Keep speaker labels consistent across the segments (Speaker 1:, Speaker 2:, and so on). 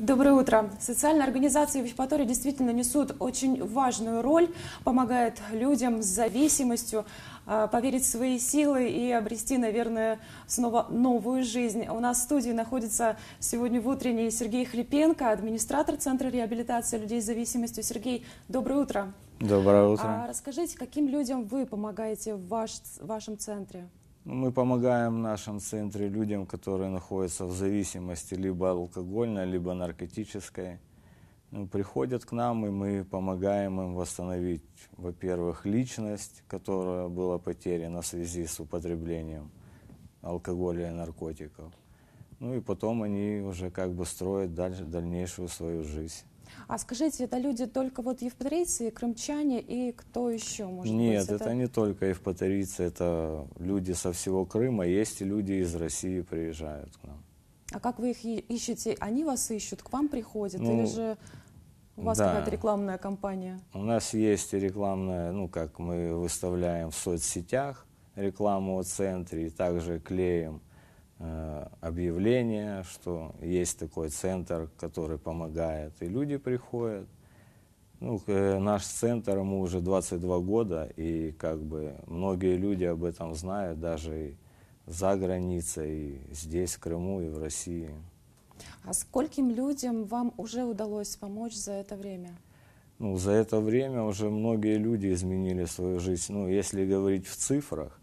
Speaker 1: Доброе утро. Социальные организации в Евпатории действительно несут очень важную роль, помогают людям с зависимостью а, поверить в свои силы и обрести, наверное, снова новую жизнь. У нас в студии находится сегодня в утренней Сергей Хлепенко, администратор Центра реабилитации людей с зависимостью. Сергей, доброе утро.
Speaker 2: Доброе утро. А
Speaker 1: расскажите, каким людям вы помогаете в, ваш, в вашем центре?
Speaker 2: Мы помогаем в нашем центре людям, которые находятся в зависимости либо алкогольной, либо наркотической. Ну, приходят к нам, и мы помогаем им восстановить, во-первых, личность, которая была потеряна в связи с употреблением алкоголя и наркотиков. Ну и потом они уже как бы строят дальше, дальнейшую свою жизнь.
Speaker 1: А скажите, это люди только вот евпаторийцы, крымчане и кто еще? Может Нет, быть, это... это не
Speaker 2: только евпаторийцы, это люди со всего Крыма, есть и люди из России приезжают к нам.
Speaker 1: А как вы их ищете? Они вас ищут, к вам приходят ну, или же у вас да. какая-то рекламная кампания?
Speaker 2: У нас есть рекламная, ну как мы выставляем в соцсетях рекламу о центре и также клеим Э, объявление, что есть такой центр, который помогает, и люди приходят. Ну, э, наш центр, ему уже 22 года, и как бы многие люди об этом знают, даже и за границей, и здесь, в Крыму, и в России.
Speaker 1: А скольким людям вам уже удалось помочь за это время?
Speaker 2: Ну, за это время уже многие люди изменили свою жизнь. Ну, если говорить в цифрах,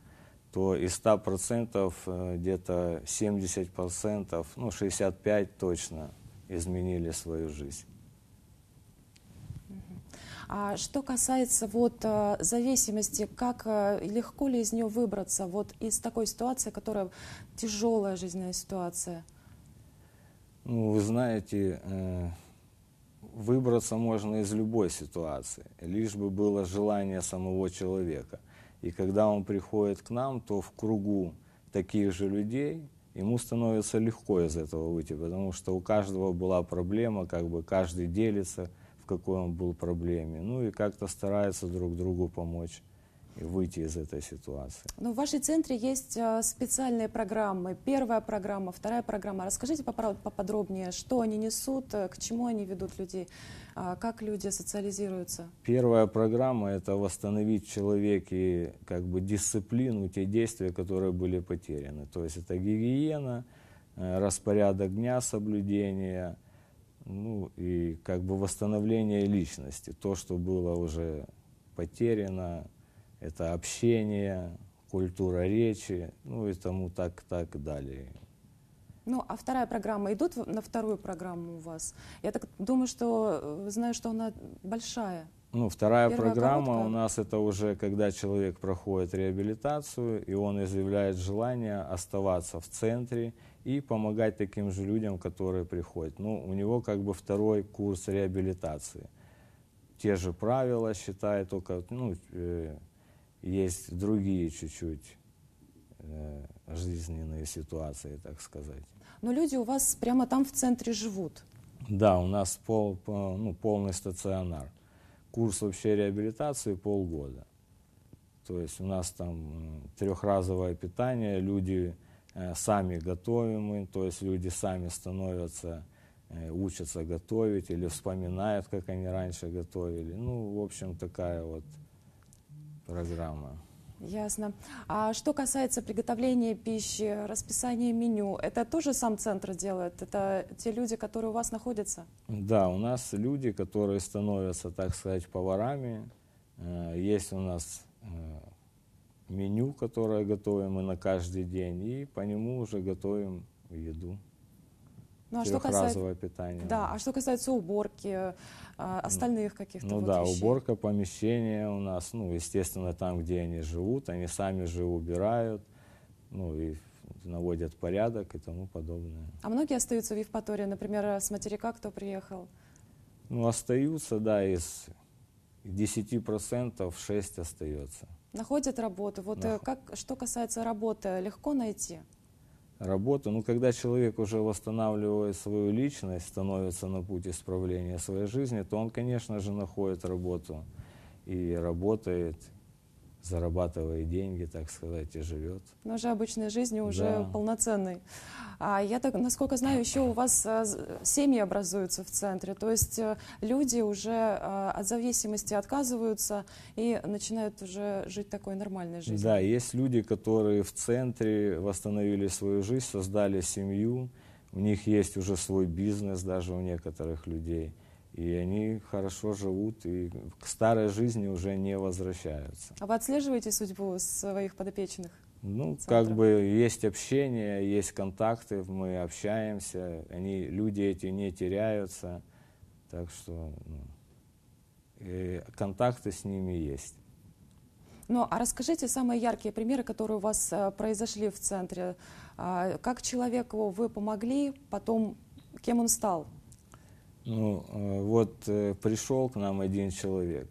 Speaker 2: что из 100% э, где-то 70%, ну 65% точно изменили свою жизнь.
Speaker 1: А что касается вот э, зависимости, как э, легко ли из нее выбраться, вот из такой ситуации, которая тяжелая жизненная ситуация?
Speaker 2: Ну, вы знаете, выбраться можно из любой ситуации, лишь бы было желание самого человека – и когда он приходит к нам, то в кругу таких же людей ему становится легко из этого выйти, потому что у каждого была проблема, как бы каждый делится, в какой он был проблеме, ну и как-то старается друг другу помочь выйти из этой ситуации.
Speaker 1: Ну, в вашей центре есть э, специальные программы. Первая программа, вторая программа. Расскажите поподробнее, что они несут, э, к чему они ведут людей, а как люди социализируются.
Speaker 2: Первая программа – это восстановить в человеке как бы дисциплину, те действия, которые были потеряны. То есть это гигиена, э, распорядок дня соблюдения, ну и как бы восстановление личности, то, что было уже потеряно, это общение, культура речи, ну и тому так, так далее.
Speaker 1: Ну, а вторая программа, идут на вторую программу у вас? Я так думаю, что э, знаю, что она большая.
Speaker 2: Ну, вторая Первая программа короткая. у нас это уже когда человек проходит реабилитацию, и он изъявляет желание оставаться в центре и помогать таким же людям, которые приходят. Ну, у него как бы второй курс реабилитации. Те же правила, считая только, ну, э, есть другие чуть-чуть э, жизненные ситуации, так сказать.
Speaker 1: Но люди у вас прямо там в центре живут?
Speaker 2: Да, у нас пол, ну, полный стационар. Курс вообще реабилитации полгода. То есть у нас там э, трехразовое питание, люди э, сами готовимы, то есть люди сами становятся, учатся готовить или вспоминают, как они раньше готовили. Ну, в общем, такая вот программы.
Speaker 1: Ясно. А что касается приготовления пищи, расписания меню, это тоже сам центр делает? Это те люди, которые у вас находятся?
Speaker 2: Да, у нас люди, которые становятся, так сказать, поварами. Э, есть у нас э, меню, которое готовим мы на каждый день, и по нему уже готовим еду.
Speaker 1: Ну, а что касается...
Speaker 2: питание. Да,
Speaker 1: а что касается уборки, а, остальных каких-то Ну вот да, вещей.
Speaker 2: уборка помещения у нас, ну, естественно, там, где они живут, они сами же убирают, ну, и наводят порядок и тому подобное.
Speaker 1: А многие остаются в Евпатории, например, с материка кто приехал?
Speaker 2: Ну, остаются, да, из 10% 6 остается.
Speaker 1: Находят работу. Вот э, Нах... как, что касается работы, легко найти?
Speaker 2: работу. Но когда человек уже восстанавливает свою личность, становится на путь исправления своей жизни, то он, конечно же, находит работу и работает, зарабатывая деньги, так сказать, и живет.
Speaker 1: Но уже обычной жизнью уже да. полноценной. А я так, насколько знаю, еще у вас э, семьи образуются в центре, то есть э, люди уже э, от зависимости отказываются и начинают уже жить такой нормальной жизнью. Да,
Speaker 2: есть люди, которые в центре восстановили свою жизнь, создали семью, у них есть уже свой бизнес даже у некоторых людей. И они хорошо живут и к старой жизни уже не возвращаются.
Speaker 1: А вы отслеживаете судьбу своих подопечных?
Speaker 2: Ну, центра? как бы есть общение, есть контакты, мы общаемся, они, люди эти не теряются, так что ну, контакты с ними есть.
Speaker 1: Ну, а расскажите самые яркие примеры, которые у вас а, произошли в центре. А, как человеку вы помогли, потом кем он стал?
Speaker 2: Ну, э, вот э, пришел к нам один человек,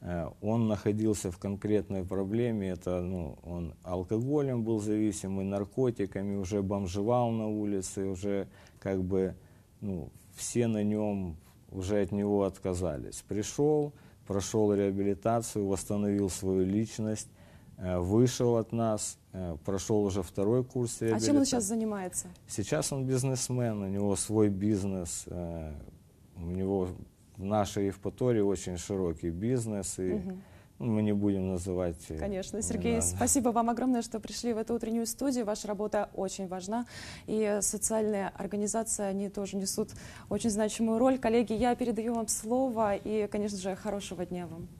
Speaker 2: Э, он находился в конкретной проблеме, это, ну, он алкоголем был зависим и наркотиками, уже бомжевал на улице, уже как бы, ну, все на нем уже от него отказались. Пришел, прошел реабилитацию, восстановил свою личность, э, вышел от нас, э, прошел уже второй курс реабилитации. А чем он сейчас
Speaker 1: занимается?
Speaker 2: Сейчас он бизнесмен, у него свой бизнес, у него в нашей Евпатории очень широкий бизнес, и угу. мы не будем называть... Э, конечно. Сергей, надо.
Speaker 1: спасибо вам огромное, что пришли в эту утреннюю студию. Ваша работа очень важна, и социальные организации, они тоже несут очень значимую роль. Коллеги, я передаю вам слово, и, конечно же, хорошего дня вам.